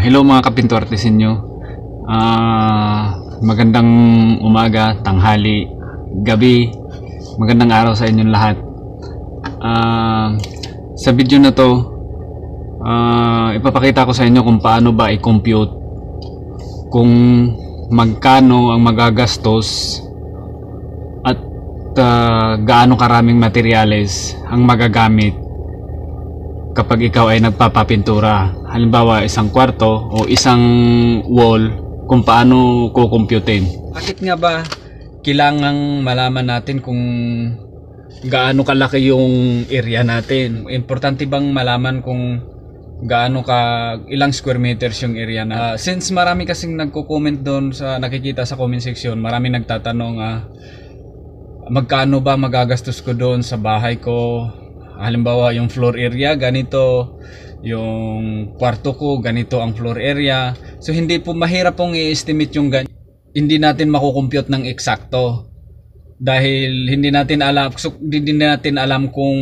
hello mga kapinto artisan nyo. Uh, magandang umaga, tanghali, gabi, magandang araw sa inyong lahat. Uh, sa video na to, uh, ipapakita ko sa inyo kung paano ba i-compute kung magkano ang magagastos at uh, gaano karaming materials ang magagamit kapag ikaw ay nagpapapintura. Halimbawa, isang kwarto o isang wall kung paano kukumputin. Bakit nga ba kailangan malaman natin kung gaano kalaki yung area natin? Importante bang malaman kung gaano ka ilang square meters yung area na uh, since marami kasing nagko-comment doon sa nakikita sa comment section marami nagtatanong uh, magkano ba magagastos ko doon sa bahay ko halimbawa yung floor area ganito yung kwarto ko ganito ang floor area so hindi po mahirap pong i-estimate yung ganyan hindi natin makukompute ng eksakto dahil hindi natin alam so, hindi natin alam kung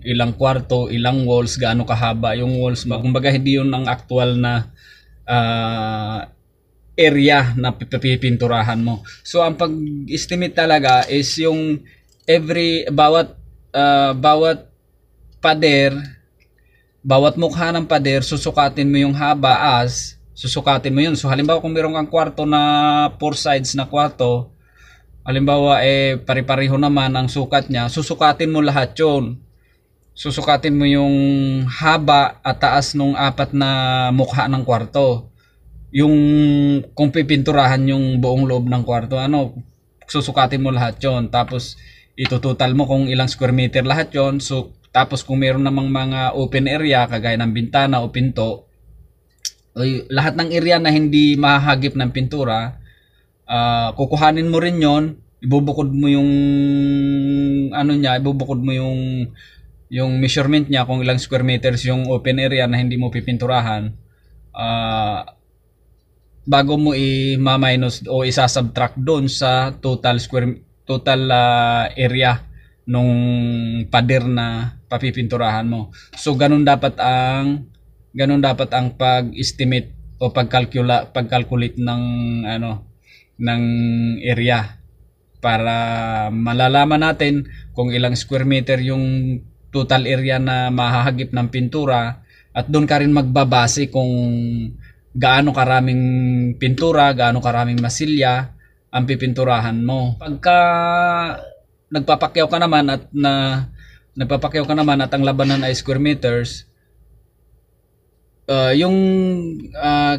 ilang kwarto, ilang walls, gaano kahaba yung walls ba. Kumbaga hindi 'yun ang actual na uh, area na pipinturahan mo. So ang pag-estimate talaga is yung every bawat uh, bawat pader, bawat mukha ng pader, susukatin mo yung haba as, susukatin mo yun. So halimbawa kung meron kang kwarto na 4 sides na kwarto, halimbawa eh pare-pareho naman ang sukat niya, susukatin mo lahat yun. Susukatin mo yung haba at taas nung apat na mukha ng kwarto. Yung kung pipinturahan yung buong loob ng kwarto, ano, susukatin mo lahat yon Tapos itutotal mo kung ilang square meter lahat yon So tapos kung meron namang mga open area kagaya ng bintana o pinto, ay, lahat ng area na hindi mahahagip ng pintura, uh, kukuhanin mo rin 'yon, ibubukod mo yung ano niya, ibubukod mo yung yung measurement niya kung ilang square meters yung open area na hindi mo pipinturahan uh, bago mo i-minus o isa-subtract doon sa total square total uh, area nung pader na papipinturahan mo. So ganun dapat ang ganun dapat ang pag-estimate o pagkalkula pagkalkulate ng ano ng area para malalaman natin kung ilang square meter yung total area na mahahagip ng pintura at doon ka rin magbabase kung gaano karaming pintura, gaano karaming masilya ang pipinturahan mo. Pagka nagpapakyaw ka naman at na nagpapakyaw ka naman at ang labanan ay square meters, uh, yung uh,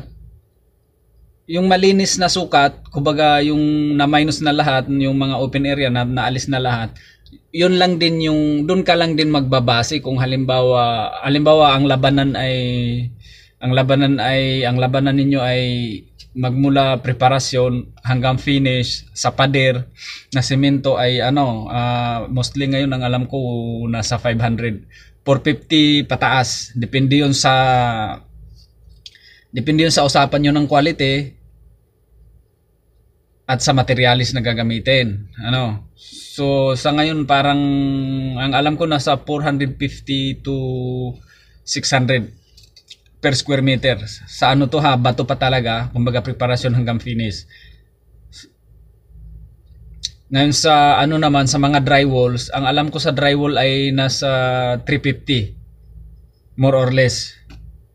yung malinis na sukat, kumbaga yung na-minus na lahat, yung mga open area na naalis na lahat, yun lang din yung, doon ka lang din magbabase kung halimbawa, halimbawa ang labanan ay, ang labanan ay, ang labanan ninyo ay magmula preparasyon hanggang finish sa pader na semento ay ano uh, mostly ngayon ang alam ko nasa 500 450 pataas depende yon sa depende yon sa usapan nyo ng quality at sa materialis na gagamitin ano so sa ngayon parang ang alam ko nasa 450 to 600 per square meter. Sa ano to ha, bato pa talaga, kumbaga preparasyon hanggang finish. Ngayon sa ano naman sa mga drywalls, ang alam ko sa drywall ay nasa 350 more or less.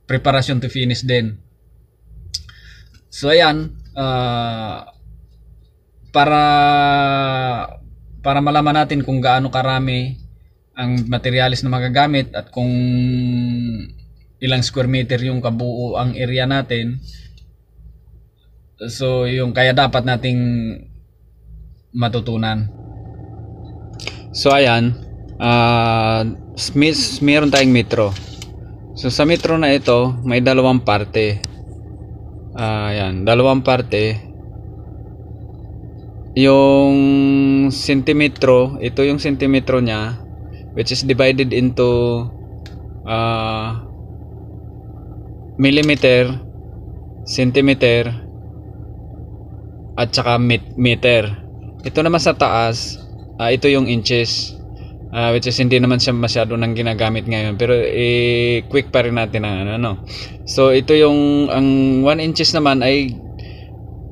Preparation to finish din. So ayan, uh, para para malaman natin kung gaano karami ang materials na magagamit at kung ilang square meter yung kabuo ang area natin. So, yung kaya dapat nating matutunan. So, ayan. Uh, meron tayong metro. So, sa metro na ito, may dalawang parte. Uh, ayan, dalawang parte yung sentimetro, ito yung sentimetro niya which is divided into uh, millimeter, centimeter, at saka meter. Ito naman sa taas, uh, ito yung inches. Uh, which is hindi naman siya masyado nang ginagamit ngayon pero eh, quick pa rin natin ang ano, ano. So ito yung ang 1 inches naman ay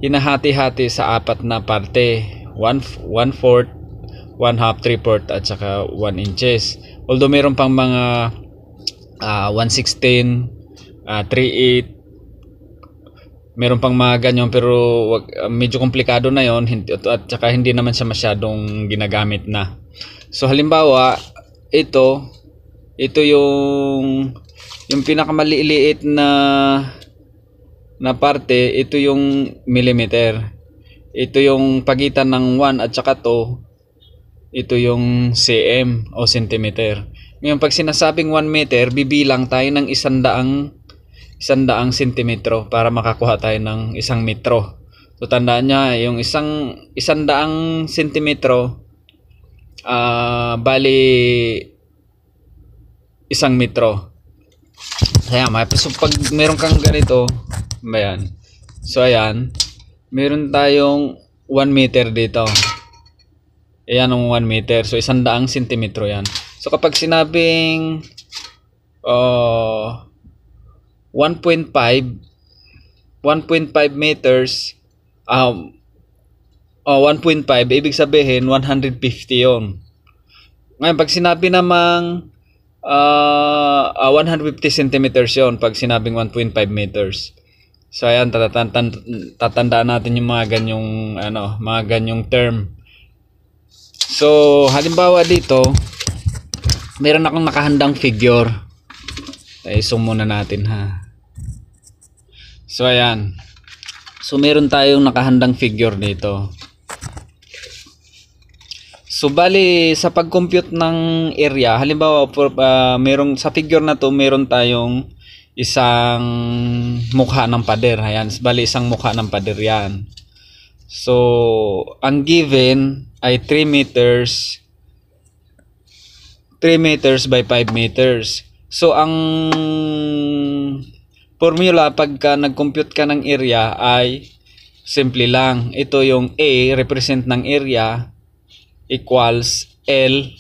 hinahati-hati sa apat na parte. 1 1 fourth, 1 half, 3 fourth at saka 1 inches. Although meron pang mga uh, ah, 116 uh, ah, 3.8 meron pang mga ganyan pero wag, ah, medyo komplikado na yon hindi, at, at saka hindi naman siya masyadong ginagamit na so halimbawa ito ito yung yung pinakamaliit na na parte ito yung millimeter ito yung pagitan ng 1 at saka to ito yung cm o centimeter ngayon pag sinasabing 1 meter bibilang tayo ng isandaang 100 daang sentimetro para makakuha tayo ng isang metro. So tandaan niya, yung isang isang daang sentimetro uh, bali isang metro. Kaya may so pag meron kang ganito, ayan. So ayan, meron tayong 1 meter dito. Ayan ang 1 meter. So 100 daang sentimetro yan. So kapag sinabing uh, 1.5 1.5 meters um oh, 1.5 ibig sabihin 150 yon ngayon pag sinabi namang uh, uh, 150 centimeters yon pag sinabing 1.5 meters so ayan tatatandaan natin yung mga ganyong ano mga ganyong term so halimbawa dito meron akong nakahandang figure ay eh, zoom muna natin ha So ayan. So meron tayong nakahandang figure nito. So bali sa pagcompute ng area, halimbawa for, uh, merong sa figure na to, meron tayong isang mukha ng pader. Ayan, bali isang mukha ng pader 'yan. So ang given ay 3 meters 3 meters by 5 meters. So ang formula pagka nag-compute ka ng area ay simple lang. Ito yung A represent ng area equals L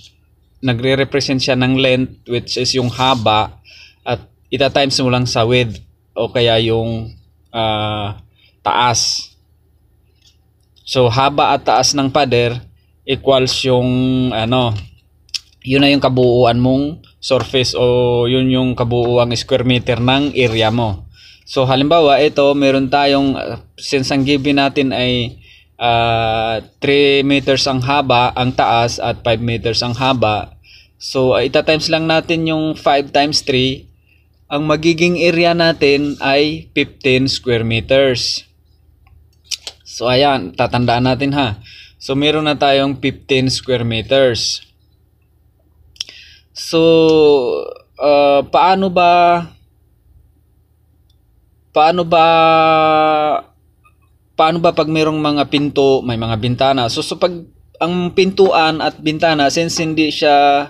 nagre-represent siya ng length which is yung haba at ita times mo lang sa width o kaya yung uh, taas. So haba at taas ng pader equals yung ano yun na yung kabuuan mong surface o yun yung kabuuang square meter ng area mo. So halimbawa ito meron tayong ah, since ang given natin ay uh, ah, 3 meters ang haba ang taas at 5 meters ang haba. So uh, ita-times lang natin yung 5 times 3 ang magiging area natin ay 15 square meters. So ayan, tatandaan natin ha. So meron na tayong 15 square meters. So, uh, paano ba paano ba paano ba pag mayroong mga pinto, may mga bintana? So, so pag ang pintuan at bintana since hindi siya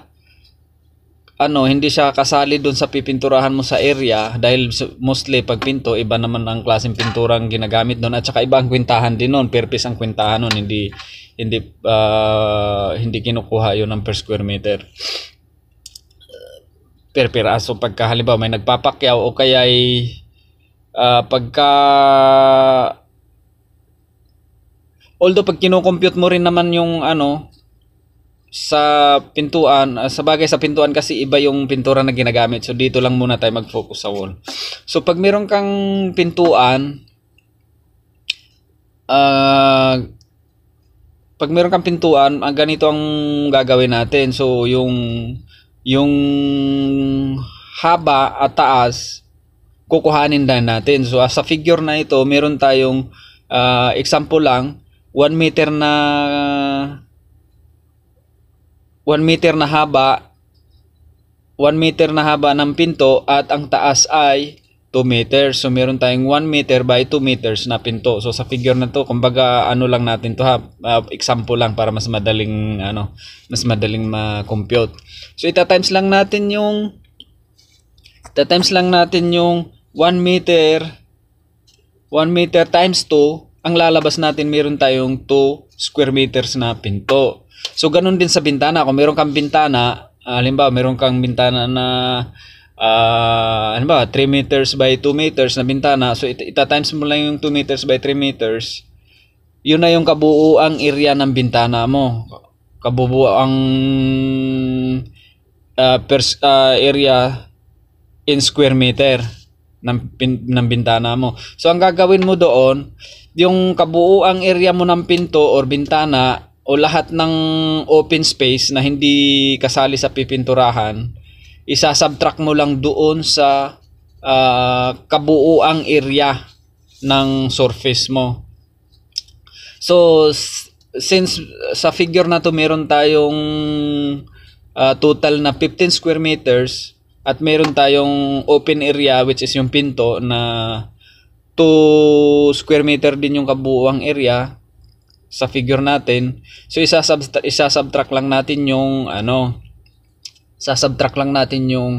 ano, hindi siya kasali doon sa pipinturahan mo sa area dahil mostly pag pinto, iba naman ang klaseng ang ginagamit doon at saka iba ang kwintahan din noon, purpose ang kwintahan noon, hindi hindi uh, hindi kinukuha 'yon ng per square meter per-piraso pagka halimbawa may nagpapakyaw o kaya ay uh, pagka although pag kinocompute mo rin naman yung ano sa pintuan uh, sa bagay sa pintuan kasi iba yung pintura na ginagamit so dito lang muna tayo mag-focus sa wall so pag meron kang pintuan uh, pag meron kang pintuan, ang ganito ang gagawin natin. So, yung yung haba at taas kukuhanin lang natin. So sa figure na ito, meron tayong uh, example lang 1 meter na 1 meter na haba 1 meter na haba ng pinto at ang taas ay 2 meters. So meron tayong 1 meter by 2 meters na pinto. So sa figure na to, kumbaga ano lang natin to ha, uh, example lang para mas madaling ano, mas madaling ma-compute. So ita times lang natin yung ita times lang natin yung 1 meter 1 meter times 2, ang lalabas natin meron tayong 2 square meters na pinto. So ganun din sa bintana, kung meron kang bintana, ah, halimbawa meron kang bintana na uh, ano ba, 3 meters by 2 meters na bintana. So, it- times mo lang yung 2 meters by 3 meters. Yun na yung kabuuang area ng bintana mo. Kabuuang uh, pers- uh, area in square meter ng, pin- ng bintana mo. So, ang gagawin mo doon, yung kabuuang area mo ng pinto or bintana o lahat ng open space na hindi kasali sa pipinturahan, isasubtract mo lang doon sa uh, kabuuang area ng surface mo. So, since sa figure na to meron tayong uh, total na 15 square meters at meron tayong open area which is yung pinto na 2 square meter din yung kabuuang area sa figure natin. So isa subtract lang natin yung ano sasubtract lang natin yung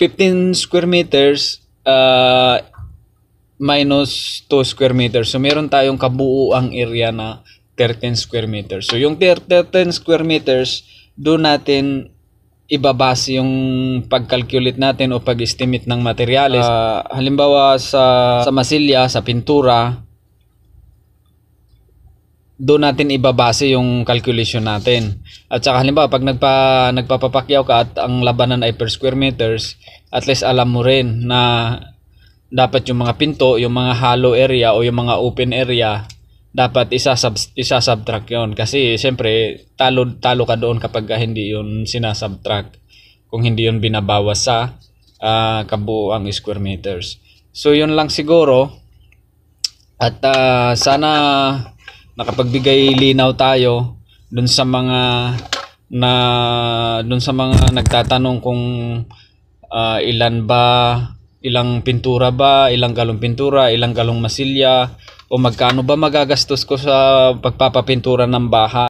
15 square meters uh, minus 2 square meters. So, meron tayong kabuuang area na 13 square meters. So, yung 13 square meters, doon natin ibabase yung pagcalculate natin o pag-estimate ng materials. Uh, ah, halimbawa, sa, sa masilya, sa pintura, doon natin ibabase yung calculation natin. At saka halimbawa pag nagpa, nagpapapakyaw ka at ang labanan ay per square meters, at least alam mo rin na dapat yung mga pinto, yung mga hollow area o yung mga open area, dapat isa isa subtract 'yon kasi siyempre talo talo ka doon kapag hindi 'yon sinasubtract kung hindi 'yon binabawas sa uh, kabuuang square meters. So 'yon lang siguro at uh, sana nakapagbigay linaw tayo dun sa mga na dun sa mga nagtatanong kung uh, ilan ba ilang pintura ba, ilang galong pintura, ilang galong masilya o magkano ba magagastos ko sa pagpapapintura ng bahay.